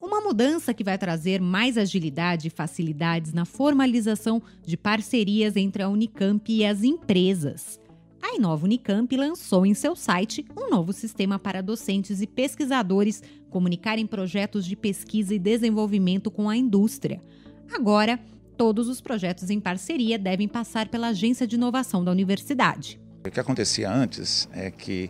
Uma mudança que vai trazer mais agilidade e facilidades na formalização de parcerias entre a Unicamp e as empresas. A Inova Unicamp lançou em seu site um novo sistema para docentes e pesquisadores comunicarem projetos de pesquisa e desenvolvimento com a indústria. Agora, Todos os projetos em parceria devem passar pela agência de inovação da universidade. O que acontecia antes é que,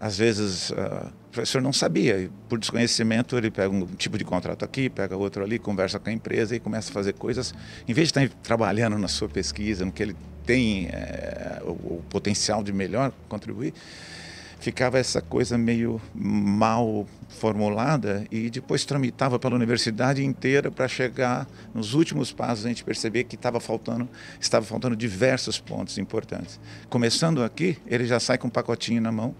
às vezes, ah, o professor não sabia, e por desconhecimento ele pega um tipo de contrato aqui, pega outro ali, conversa com a empresa e começa a fazer coisas, em vez de estar trabalhando na sua pesquisa, no que ele tem é, o, o potencial de melhor contribuir, ficava essa coisa meio mal formulada e depois tramitava pela universidade inteira para chegar nos últimos passos a gente perceber que estava faltando, estava faltando diversos pontos importantes. Começando aqui, ele já sai com um pacotinho na mão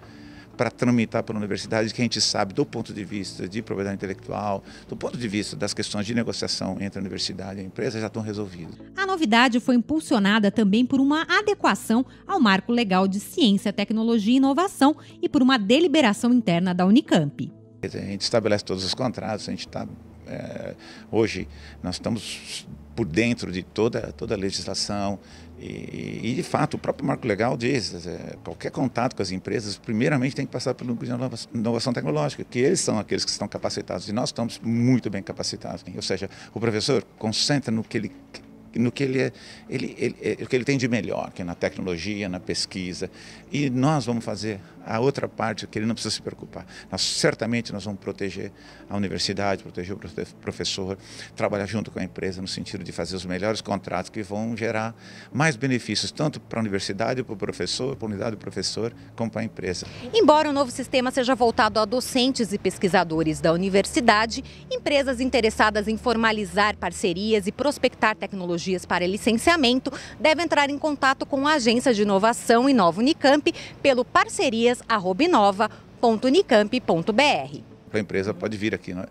para tramitar para universidades que a gente sabe do ponto de vista de propriedade intelectual, do ponto de vista das questões de negociação entre a universidade e a empresa já estão resolvidos. A novidade foi impulsionada também por uma adequação ao marco legal de ciência, tecnologia e inovação e por uma deliberação interna da Unicamp. A gente estabelece todos os contratos, a gente está é, eh, hoje nós estamos por dentro de toda, toda a legislação. E, e, de fato, o próprio marco legal diz, é, qualquer contato com as empresas, primeiramente tem que passar pelo núcleo de inovação tecnológica, que eles são aqueles que estão capacitados, e nós estamos muito bem capacitados. Ou seja, o professor concentra no que ele no que ele, é, ele, ele, ele, é, que ele tem de melhor, que é na tecnologia, na pesquisa. E nós vamos fazer a outra parte que ele não precisa se preocupar. Nós, certamente nós vamos proteger a universidade, proteger o professor, trabalhar junto com a empresa no sentido de fazer os melhores contratos que vão gerar mais benefícios, tanto para a universidade, para o professor, para a unidade do professor, como para a empresa. Embora o novo sistema seja voltado a docentes e pesquisadores da universidade, empresas interessadas em formalizar parcerias e prospectar tecnologias tecnologias para licenciamento deve entrar em contato com a Agência de Inovação e Nova Unicamp pelo parcerias@inova.nicamp.br. a empresa pode vir aqui na,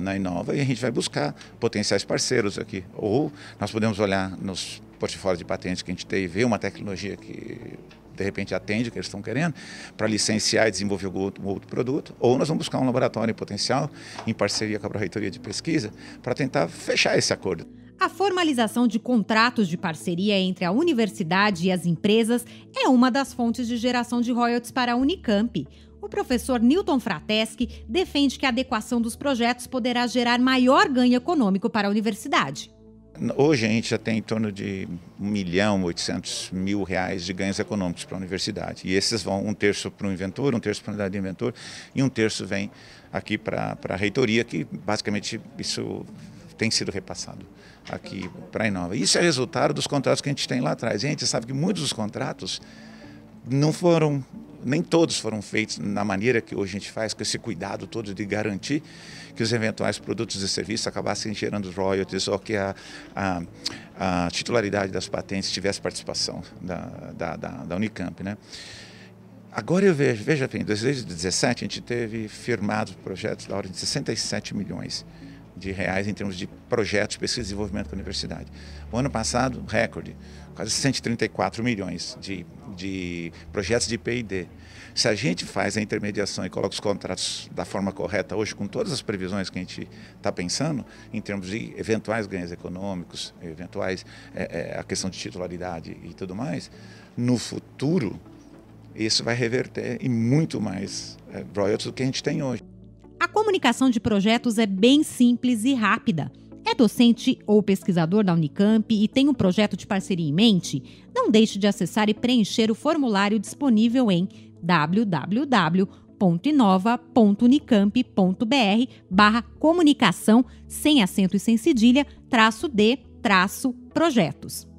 na, Inova e a gente vai buscar potenciais parceiros aqui. Ou nós podemos olhar nos portfólios de patentes que a gente tem e ver uma tecnologia que de repente atende o que eles estão querendo para licenciar e desenvolver um outro, produto, ou nós vamos buscar um laboratório em potencial em parceria com a reitoria de Pesquisa para tentar fechar esse acordo. A formalização de contratos de parceria entre a universidade e as empresas é uma das fontes de geração de royalties para a Unicamp. O professor Newton Frateschi defende que a adequação dos projetos poderá gerar maior ganho econômico para a universidade. Hoje a gente já tem em torno de 1 milhão 800 mil reais de ganhos econômicos para a universidade. E esses vão um terço para o inventor, um terço para a unidade de inventor e um terço vem aqui para, para a reitoria, que basicamente isso tem sido repassado aqui para a Inova. Isso é resultado dos contratos que a gente tem lá atrás. E a gente sabe que muitos dos contratos não foram, nem todos foram feitos na maneira que hoje a gente faz, com esse cuidado todo de garantir que os eventuais produtos e serviços acabassem gerando royalties ou que a, a, a titularidade das patentes tivesse participação da, da, da, da Unicamp. Né? Agora eu vejo, veja bem, desde 2017 a gente teve firmados projetos da ordem de 67 milhões de reais em termos de projetos, pesquisa e desenvolvimento para a universidade. O ano passado, recorde, quase 134 milhões de, de projetos de P&D. Se a gente faz a intermediação e coloca os contratos da forma correta hoje, com todas as previsões que a gente está pensando, em termos de eventuais ganhos econômicos, eventuais é, é, a questão de titularidade e tudo mais, no futuro isso vai reverter e muito mais é, royalties do que a gente tem hoje comunicação de projetos é bem simples e rápida. É docente ou pesquisador da Unicamp e tem um projeto de parceria em mente? Não deixe de acessar e preencher o formulário disponível em www.inova.unicamp.br barra comunicação, sem acento e sem cedilha, traço D, traço projetos.